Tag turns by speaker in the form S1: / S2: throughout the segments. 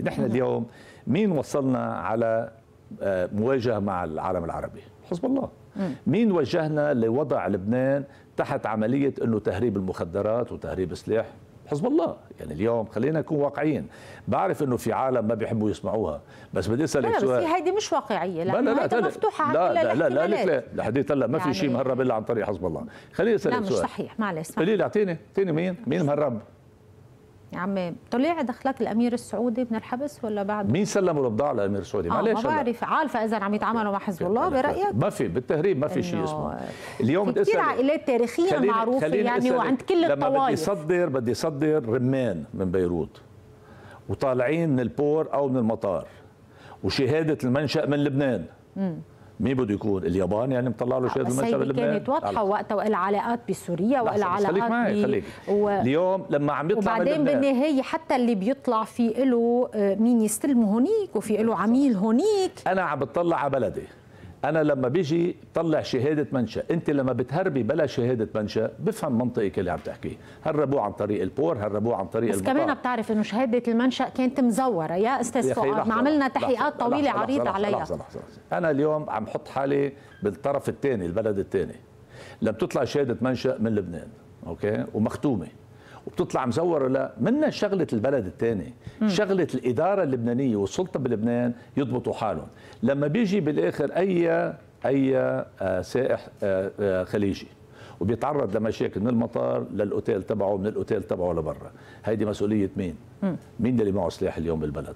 S1: نحن اليوم مين وصلنا على آه، مواجهه مع العالم العربي؟ حزب الله. مين وجهنا لوضع لبنان تحت عمليه انه تهريب المخدرات وتهريب السلاح؟ حزب الله يعني اليوم خلينا نكون واقعيين بعرف انه في عالم ما بيحبوا يسمعوها بس بدي اسالك سؤال بس
S2: هيدي مش واقعيه لا لا لا مفتوحه لا لا لا لا لا لا
S1: لحديت هلا ما في يعني شيء مهرب الا عن طريق حزب الله خليني اسالك سؤال لا مش صحيح
S2: معلش قولي لي
S1: اعطيني اعطيني مين مين مهرب
S2: يا عم طلع دخلك الامير السعودي من الحبس ولا بعد مين
S1: سلم البضاعه للامير السعودي آه معلش ما بعرف
S2: عارفه اذا عم يتعاملوا مع حزب الله برايك
S1: ما في بالتهريب ما في شيء اسمه اليوم في كثير
S2: عائلات تاريخيه معروفه يعني وعند كل الطوائف لما بدي
S1: صدر بدي صدر رمان من بيروت وطالعين من البور او من المطار وشهاده المنشا من لبنان مين بده يكون اليابان يعني مطلع له شهاده المنشر آه، اللبنان كانت واضحه
S2: وقتها والعلاقات بسوريا والعلاقات خليك معي خليك و...
S1: اليوم لما عم يطلع وبعدين بالنهايه
S2: حتى اللي بيطلع في له آه، مين يستلمه هونيك وفي له عميل هونيك
S1: انا عم بتطلع على بلدي انا لما بيجي طلع شهاده منشا انت لما بتهربي بلا شهاده منشا بفهم منطقك اللي عم تحكيه هربوه عن طريق البور هربوه عن طريق بس المطار. كمان
S2: بتعرف انه شهاده المنشا كانت مزوره يا استاذ فؤاد ما عملنا تحقيقات طويله لحظة عريضه لحظة عليها لحظة
S1: لحظة لحظة. انا اليوم عم حط حالي بالطرف الثاني البلد الثاني لما تطلع شهاده منشا من لبنان اوكي ومختومه وبتطلع مزور ولا منا شغله البلد الثاني شغله الاداره اللبنانيه والسلطه بلبنان يضبطوا حالهم لما بيجي بالاخر اي اي آه، سائح آه، آه، خليجي وبيتعرض لمشاكل من المطار للاوتيل تبعه من الاوتيل تبعه لبرا هيدي مسؤوليه مين مين اللي معه سلاح اليوم بالبلد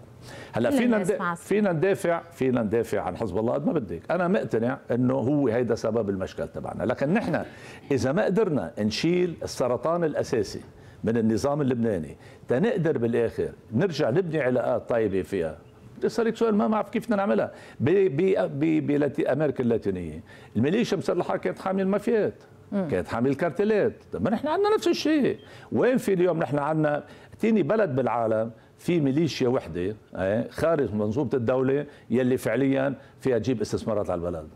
S1: هلا فينا فينا ندافع فينا ندافع عن حزب الله قد ما بدك انا مقتنع انه هو هيدا سبب المشكل تبعنا لكن نحن اذا ما قدرنا نشيل السرطان الاساسي من النظام اللبناني تنقدر بالاخر نرجع نبني علاقات طيبه فيها صار لك سؤال ما بعرف كيف بدنا نعملها بامريكا اللاتينيه الميليشيا مسلحه كانت حامل المافيات كانت حامل الكارتلات طب ما نحن عندنا نفس الشيء وين في اليوم نحن عندنا تيني بلد بالعالم في ميليشيا وحده إيه، خارج منظومه الدوله يلي فعليا فيها تجيب استثمارات على البلد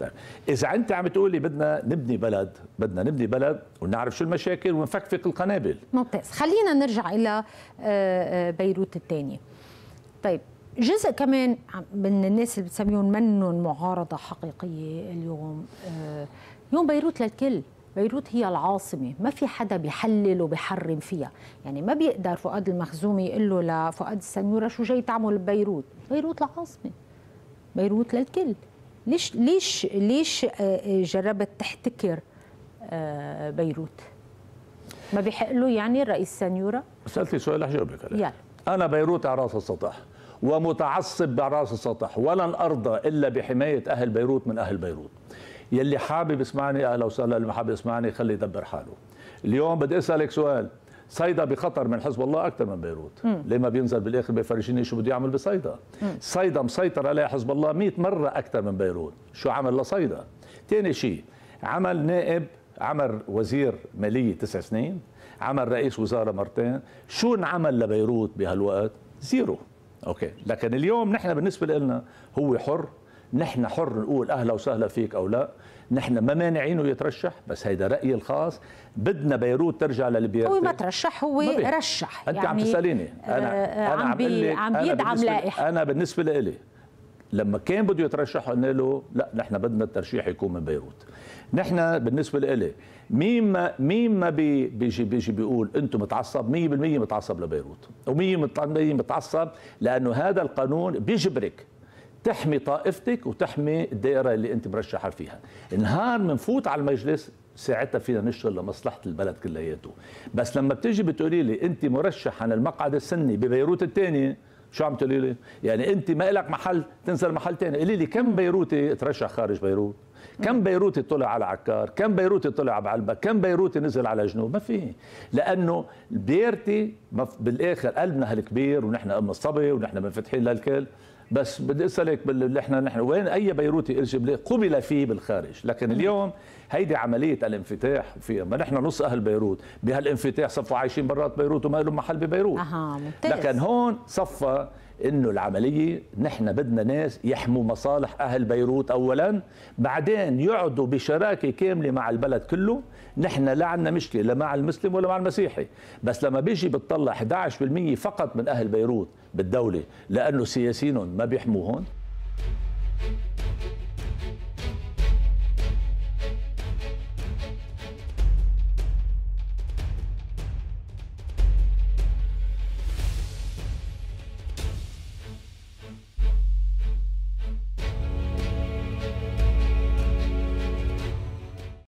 S1: طيب. اذا انت عم تقولي بدنا نبني بلد بدنا نبني بلد ونعرف شو المشاكل ونفكفك القنابل
S2: ممتاز خلينا نرجع الى آه، آه، بيروت الثانيه طيب جزء كمان من الناس اللي بتسميهم منهم معارضه حقيقيه اليوم آه، يوم بيروت للكل بيروت هي العاصمة ما في حدا بيحلل وبيحرم فيها يعني ما بيقدر فؤاد المخزومي يقول له لفؤاد السنورة شو جاي تعمل ببيروت بيروت العاصمة بيروت للكل ليش ليش ليش آه، آه، جربت تحتكر آه، بيروت؟ ما بيحق له يعني الرئيس سانيورا؟
S1: سألتي سؤال رح اجاوبك عليه أنا بيروت على راس السطح ومتعصب على راس السطح ولن أرضى إلا بحماية أهل بيروت من أهل بيروت يلي حابب يسمعني أهلا وسهلا اللي ما حابب يسمعني خلي يدبر حاله اليوم بدي أسألك سؤال صيدا بخطر من حزب الله اكثر من بيروت ليه ما بينزل بالاخر بيفرجيني شو بده يعمل بصيدا صيدا مسيطر عليها حزب الله 100 مره اكثر من بيروت شو عمل لصيدا ثاني شيء عمل نائب عمل وزير ماليه تسع سنين عمل رئيس وزاره مرتين شو انعمل لبيروت بهالوقت زيرو اوكي لكن اليوم نحن بالنسبه لنا هو حر نحن حر نقول اهلا وسهلا فيك او لا نحن ما مانعينه يترشح بس هيدا رايي الخاص بدنا بيروت ترجع للبيرتي هو ما
S2: ترشح هو ما رشح انت يعني عم تساليني آه، انا آه انا عم, عم, عم بيدعم لائحه
S1: انا بالنسبه لي لما كان بده يترشح قلنا له لا نحن بدنا الترشيح يكون من بيروت نحن بالنسبه لي مين ما مين ما بي بيجي بيجي بيقول انتم متعصب 100% متعصب لبيروت و100% متعصب لانه هذا القانون بيجبرك تحمي طائفتك وتحمي الدائره اللي انت مرشحه فيها نهار منفوت على المجلس ساعتها فينا نشتغل لمصلحه البلد كلياته بس لما بتجي بتقولي لي انت مرشح عن المقعد السني ببيروت الثانيه شو عم تقولي لي؟ يعني انت ما لك محل تنزل محل ثاني، قولي لي كم بيروتي ترشح خارج بيروت؟ كم بيروتي طلع على عكار؟ كم بيروتي طلع على علبة؟ كم بيروتي نزل على جنوب؟ ما في، لأنه بيرتي بالاخر قلبنا الكبير ونحن أم الصبي ونحن منفتحين للكل، بس بدي اسالك باللي احنا نحن وين اي بيروتي الجبلي قبل فيه بالخارج لكن اليوم هيدي عمليه الانفتاح فيها ما نحن نص اهل بيروت بهالانفتاح صفوا عايشين برات بيروت وما لهم محل ببيروت
S2: أها ممتاز. لكن
S1: هون صفى انه العمليه نحن بدنا ناس يحموا مصالح اهل بيروت اولا بعدين يقعدوا بشراكه كامله مع البلد كله نحن لا عندنا مشكله لا مع المسلم ولا مع المسيحي بس لما بيجي بتطلع 11% فقط من اهل بيروت بالدولة لأنه سياسيين ما بيحموهم